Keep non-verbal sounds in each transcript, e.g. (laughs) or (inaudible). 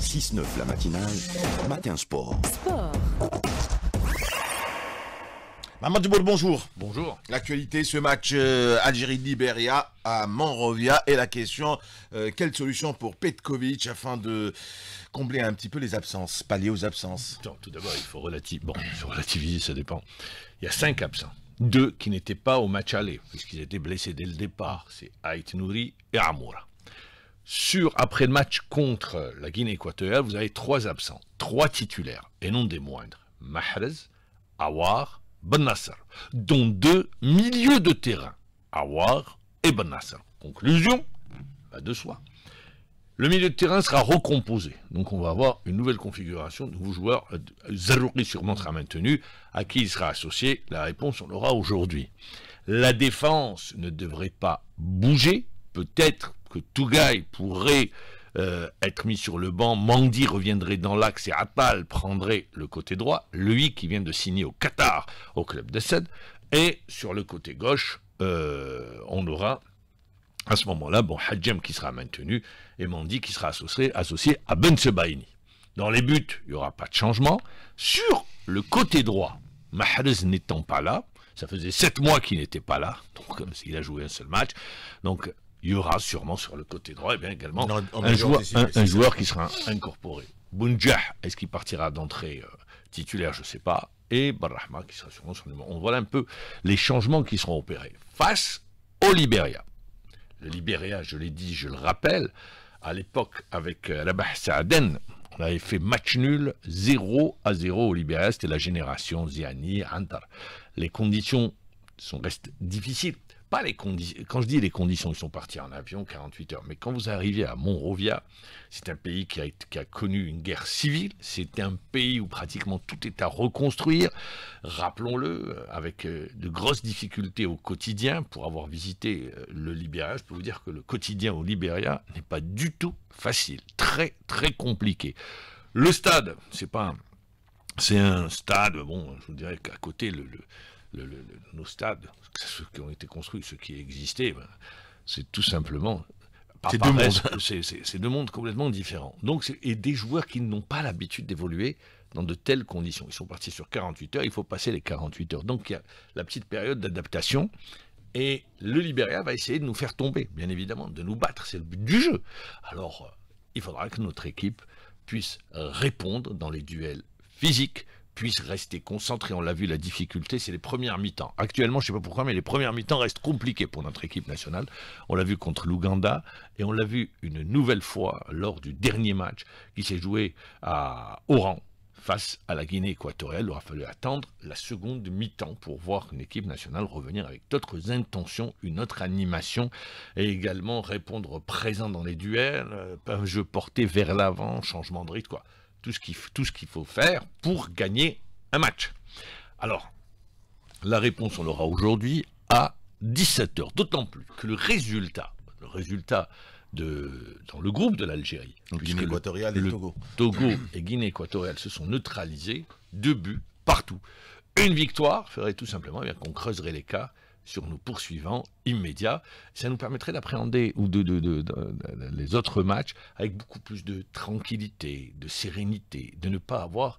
6-9 la matinale, matin sport. Sport. Maman Dubourg, bonjour. Bonjour. L'actualité, ce match euh, Algérie-Libéria à Monrovia et la question, euh, quelle solution pour Petkovic afin de combler un petit peu les absences, pallier aux absences Tout d'abord, il faut relativiser, bon, ça dépend. Il y a cinq absents deux qui n'étaient pas au match aller, puisqu'ils étaient blessés dès le départ, c'est Aït Nouri et Amoura. Sur, après le match contre la Guinée équatoriale, vous avez trois absents, trois titulaires, et non des moindres, Mahrez, Awar, Ben dont deux milieux de terrain, Awar et Ben Conclusion, à de soi. Le milieu de terrain sera recomposé. Donc on va avoir une nouvelle configuration, de nouveaux joueurs. Euh, Zarouri sûrement sera maintenu. À qui il sera associé La réponse, on l'aura aujourd'hui. La défense ne devrait pas bouger. Peut-être que Tougaï pourrait euh, être mis sur le banc. Mandy reviendrait dans l'axe et Attal prendrait le côté droit. Lui qui vient de signer au Qatar, au club Sède. Et sur le côté gauche, euh, on aura à ce moment-là, bon, Hadjem qui sera maintenu et Mandi qui sera associé, associé à Ben Sebaini. Dans les buts, il n'y aura pas de changement. Sur le côté droit, Mahrez n'étant pas là, ça faisait sept mois qu'il n'était pas là, (laughs) donc comme s'il a joué un seul match. Donc il y aura sûrement sur le côté droit eh bien, également un, joueur, qui sera incorporé. Bunjah, est-ce qu'il partira d'entrée euh, titulaire Je ne sais pas. Et Barrahma qui sera sûrement sur le numéro. On voit un peu les changements qui seront opérés face au Liberia le Libéria, je l'ai dit, je le rappelle, à l'époque avec Rabah euh, Saaden, on avait fait match nul 0 à 0 au Libéria, c'était la génération Ziani, Antar. Les conditions sont restent difficiles pas les conditions. Quand je dis les conditions, ils sont partis en avion 48 heures. Mais quand vous arrivez à Monrovia, c'est un pays qui a, qui a connu une guerre civile. C'est un pays où pratiquement tout est à reconstruire. Rappelons-le, euh, avec euh, de grosses difficultés au quotidien. Pour avoir visité euh, le Libéria, je peux vous dire que le quotidien au Libéria n'est pas du tout facile. Très, très compliqué. Le stade, c'est pas un. C'est un stade, bon, je vous dirais qu'à côté, le nos stades, ceux qui ont été construits, ceux qui existaient, c'est tout simplement c'est deux, mondes complètement différents. Donc, et des joueurs qui n'ont pas l'habitude d'évoluer dans de telles conditions. Ils sont partis sur 48 heures, il faut passer les 48 heures. Donc il y a la petite période d'adaptation. Et le Libéria va essayer de nous faire tomber, bien évidemment, de nous battre. C'est le but du jeu. Alors, euh, il faudra que notre équipe puisse répondre dans les duels physiques puissent rester concentré. On l'a vu, la difficulté, c'est les premières mi-temps. Actuellement, je ne sais pas pourquoi, mais les premières mi-temps restent compliquées pour notre équipe nationale. On l'a vu contre l'Ouganda et on l'a vu une nouvelle fois lors du dernier match qui s'est joué à Oran face à la Guinée équatoriale. Il aura fallu attendre la seconde mi-temps pour voir une équipe nationale revenir avec d'autres intentions, une autre animation et également répondre présent dans les duels, un euh, jeu porté vers l'avant, changement de rythme, quoi tout ce qu'il faut faire pour gagner un match. Alors, la réponse, on l'aura aujourd'hui à 17h, d'autant plus que le résultat, le résultat de, dans le groupe de l'Algérie, Guinée équatoriale et Togo. et Guinée équatoriale se sont neutralisés, deux buts partout. Une victoire ferait tout simplement eh qu'on creuserait les cas, sur nos poursuivants immédiats. Ça nous permettrait d'appréhender ou de, les autres matchs avec beaucoup plus de tranquillité, de sérénité, de ne pas avoir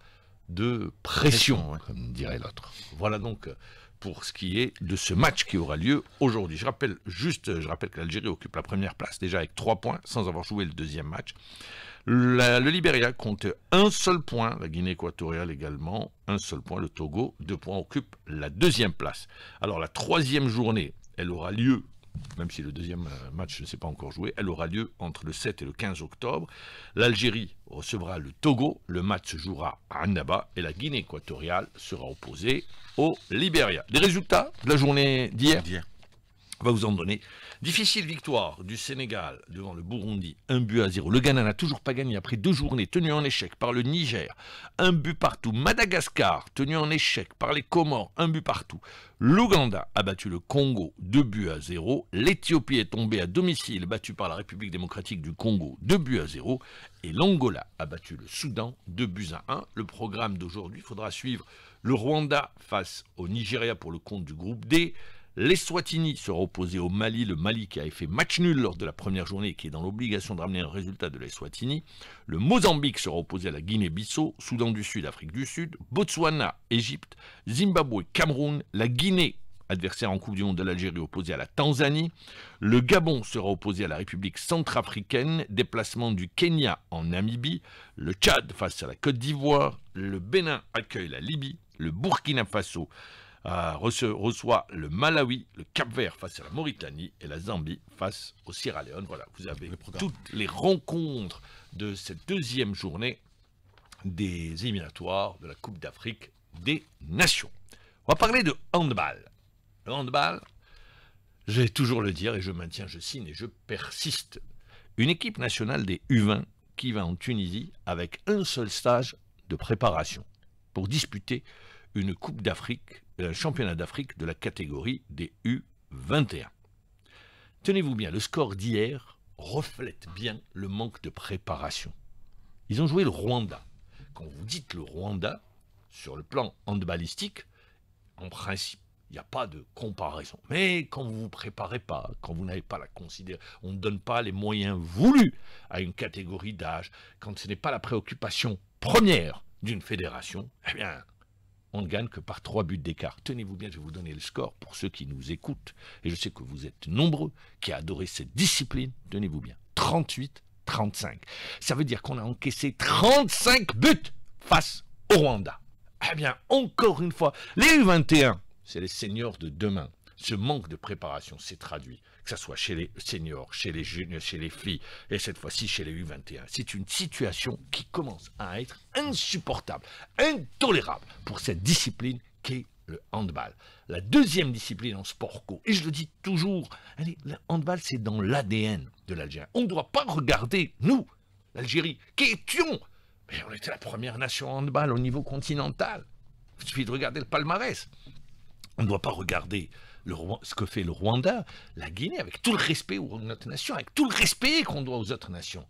de pression, comme dirait l'autre. Voilà donc euh, pour ce qui est de ce match qui aura lieu aujourd'hui. Je rappelle juste, je rappelle que l'Algérie occupe la première place déjà avec trois points sans avoir joué le deuxième match. le Libéria compte un seul point, la Guinée équatoriale également un seul point, le Togo deux points occupe la deuxième place. Alors la troisième journée, elle aura lieu même si le deuxième euh, match ne s'est pas encore joué. Elle aura lieu entre le 7 et le 15 octobre. L'Algérie recevra le Togo. Le match se jouera à Annaba et la Guinée équatoriale sera opposée au Liberia. Les résultats de la journée d'hier va vous en donner. Difficile victoire du Sénégal devant le Burundi, un but à zéro. Le Ghana n'a toujours pas gagné après deux journées, tenu en échec par le Niger, un but partout. Madagascar, tenu en échec par les Comores, un but partout. L'Ouganda a battu le Congo, deux buts à zéro. L'Éthiopie est tombée à domicile, battue par la République démocratique du Congo, deux buts à zéro. Et l'Angola a battu le Soudan, deux buts à un. Le programme d'aujourd'hui, faudra suivre le Rwanda face au Nigeria pour le compte du groupe D. Les Swatini opposé au Mali, le Mali qui avait fait match nul lors de la première journée et qui est dans l'obligation de ramener un résultat de l'Eswatini. Swatini. Le Mozambique sera opposé à la Guinée-Bissau, Soudan du Sud, Afrique du Sud, Botswana, Égypte, Zimbabwe, Cameroun, la Guinée adversaire en Coupe du Monde de l'Algérie opposé à la Tanzanie. Le Gabon sera opposé à la République centrafricaine, déplacement du Kenya en Namibie, le Tchad face à la Côte d'Ivoire, le Bénin accueille la Libye, le Burkina Faso reçoit, le Malawi, le Cap-Vert face à la Mauritanie et la Zambie face au Sierra Leone. Voilà, vous avez toutes les rencontres de cette deuxième journée des éliminatoires de la Coupe d'Afrique des Nations. On va parler de handball. Le handball, je vais toujours le dire et je maintiens, je signe et je persiste. Une équipe nationale des U20 qui va en Tunisie avec un seul stage de préparation pour disputer une Coupe d'Afrique, euh, un championnat d'Afrique de la catégorie des U21. Tenez-vous bien, le score d'hier reflète bien le manque de préparation. Ils ont joué le Rwanda. Quand vous dites le Rwanda, sur le plan handballistique, en principe, il n'y a pas de comparaison. Mais quand vous ne vous préparez pas, quand vous n'avez pas la considération, on ne donne pas les moyens voulus à une catégorie d'âge, quand ce n'est pas la préoccupation première d'une fédération, eh bien, on ne gagne que par trois buts d'écart. Tenez-vous bien, je vais vous donner le score pour ceux qui nous écoutent, et je sais que vous êtes nombreux qui adorez cette discipline. Tenez-vous bien, 38-35. Ça veut dire qu'on a encaissé 35 buts face au Rwanda. Eh bien, encore une fois, les U21, c'est les seniors de demain. Ce manque de préparation s'est traduit que ce soit chez les seniors, chez les jeunes, chez les filles, et cette fois-ci chez les U21. C'est une situation qui commence à être insupportable, intolérable pour cette discipline qu'est le handball. La deuxième discipline en sport co, et je le dis toujours, allez, le handball c'est dans l'ADN de l'Algérie. On ne doit pas regarder, nous, l'Algérie, qui étions, mais on était la première nation handball au niveau continental. Il suffit de regarder le palmarès. On ne doit pas regarder ce que fait le Rwanda, la Guinée, avec tout le respect aux notre nation, avec tout le respect qu'on doit aux autres nations.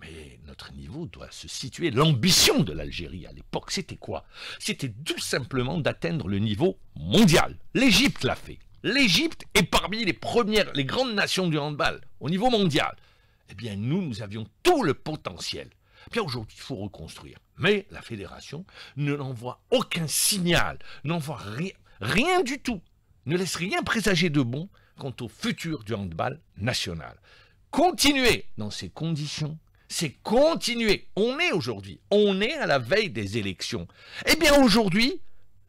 Mais notre niveau doit se situer. L'ambition de l'Algérie à l'époque, c'était quoi C'était tout simplement d'atteindre le niveau mondial. L'Égypte l'a fait. L'Égypte est parmi les premières, les grandes nations du handball au niveau mondial. Eh bien, nous, nous avions tout le potentiel. Eh bien, aujourd'hui, il faut reconstruire. Mais la fédération ne l'envoie aucun signal, n'envoie rien, rien du tout ne laisse rien présager de bon quant au futur du handball national. Continuer dans ces conditions, c'est continuer. On est aujourd'hui, on est à la veille des élections. Eh bien aujourd'hui,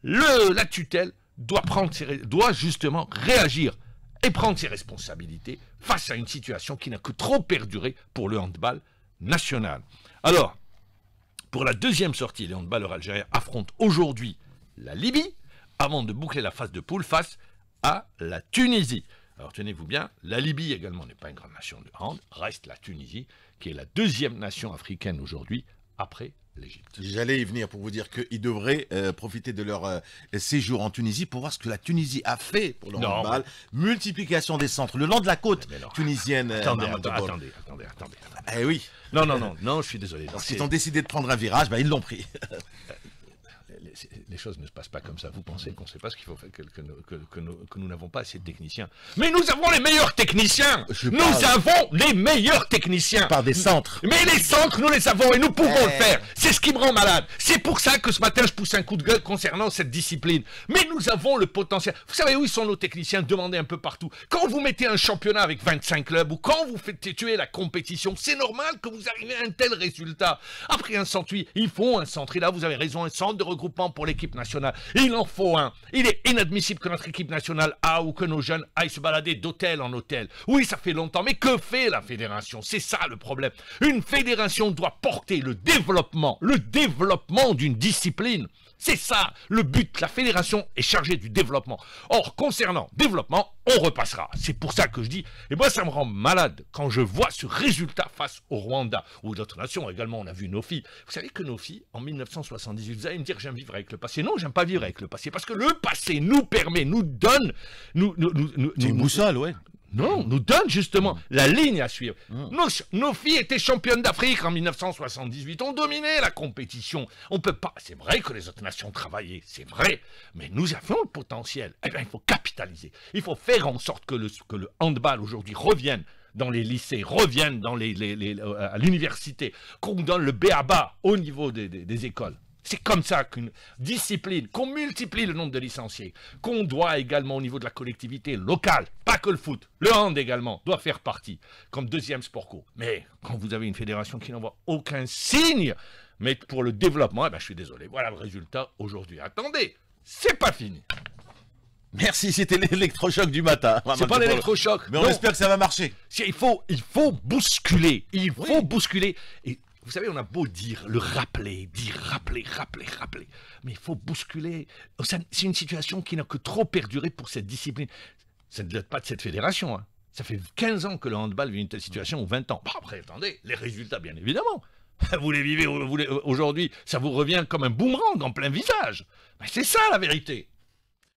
la tutelle doit, prendre doit justement réagir et prendre ses responsabilités face à une situation qui n'a que trop perduré pour le handball national. Alors, pour la deuxième sortie, les handballeurs algériens affrontent aujourd'hui la Libye avant de boucler la phase de poule face à la Tunisie. Alors tenez-vous bien, la Libye également n'est pas une grande nation de hand, reste la Tunisie, qui est la deuxième nation africaine aujourd'hui après l'Égypte. J'allais y venir pour vous dire qu'ils devraient euh, profiter de leur euh, séjour en Tunisie pour voir ce que la Tunisie a fait pour le Multiplication des centres le long de la côte tunisienne. Euh, attendez, attendez, attendez, attendez, Eh oui. Non, non, non, non, je suis désolé. S'ils ont décidé de prendre un virage, bah, ils l'ont pris. (laughs) les choses ne se passent pas comme ça. Vous pensez qu'on ne sait pas ce qu'il faut faire, que, nous n'avons pas assez de techniciens. Mais nous avons les meilleurs techniciens Nous avons les meilleurs techniciens Par des centres Mais les centres, nous les avons et nous pouvons le eh. faire C'est ce qui me rend malade C'est pour ça que ce matin, je pousse un coup de gueule concernant cette discipline. Mais nous avons le potentiel. Vous savez où sont nos techniciens Demandez un peu partout. Quand vous mettez un championnat avec 25 clubs ou quand vous faites tuer la compétition, c'est normal que vous arrivez à un tel résultat. Après un centre, ils font un centre. Et là, vous avez raison, un centre de regroupement pour l'équipe nationale. Il en faut un. Il est inadmissible que notre équipe nationale a ou que nos jeunes aillent se balader d'hôtel en hôtel. Oui, ça fait longtemps, mais que fait la fédération C'est ça le problème. Une fédération doit porter le développement, le développement d'une discipline. C'est ça le but. La fédération est chargée du développement. Or, concernant développement, on repassera. C'est pour ça que je dis, et moi ça me rend malade quand je vois ce résultat face au Rwanda ou d'autres nations. Également, on a vu nos filles. Vous savez que nos filles, en 1978, vous allez me dire j'aime vivre avec le passé. Non, j'aime pas vivre avec le passé parce que le passé nous permet, nous donne, nous, nous, ouais. Non, nous donne justement mm. la ligne à suivre. Mm. Nos, filles étaient championnes d'Afrique en 1978, on dominait la compétition. On peut pas. C'est vrai que les autres nations travaillaient, c'est vrai, mais nous avons le potentiel. Eh bien, il faut capitaliser. Il faut faire en sorte que le, handball aujourd'hui revienne dans les lycées, revienne dans les, euh, à l'université, qu'on donne le B au niveau des écoles. C'est comme ça qu'une discipline, qu'on multiplie le nombre de licenciés, qu'on doit également au niveau de la collectivité locale, pas que le foot, le hand également, doit faire partie, comme deuxième sport co. Mais quand vous avez une fédération qui n'envoie aucun signe, mais pour le développement, eh ben, je suis désolé, voilà le résultat aujourd'hui. Attendez, c'est pas fini. Merci, c'était l'électrochoc du matin. C'est pas l'électrochoc. Mais on espère que ça va marcher. Il faut, il faut bousculer. Il faut bousculer. Et vous savez, on a beau dire, le rappeler, dire, rappeler, rappeler, rappeler, mais il faut bousculer. Oh, c'est une situation qui n'a que trop perduré pour cette discipline. Ça ne date pas de cette fédération. Hein. Ça fait 15 ans que le handball vit une telle situation, ou 20 ans. Bon, après, attendez, les résultats, bien évidemment. (laughs) Vous les vivez euh, aujourd'hui, ça vous revient comme un boomerang en plein visage. c'est ça la vérité.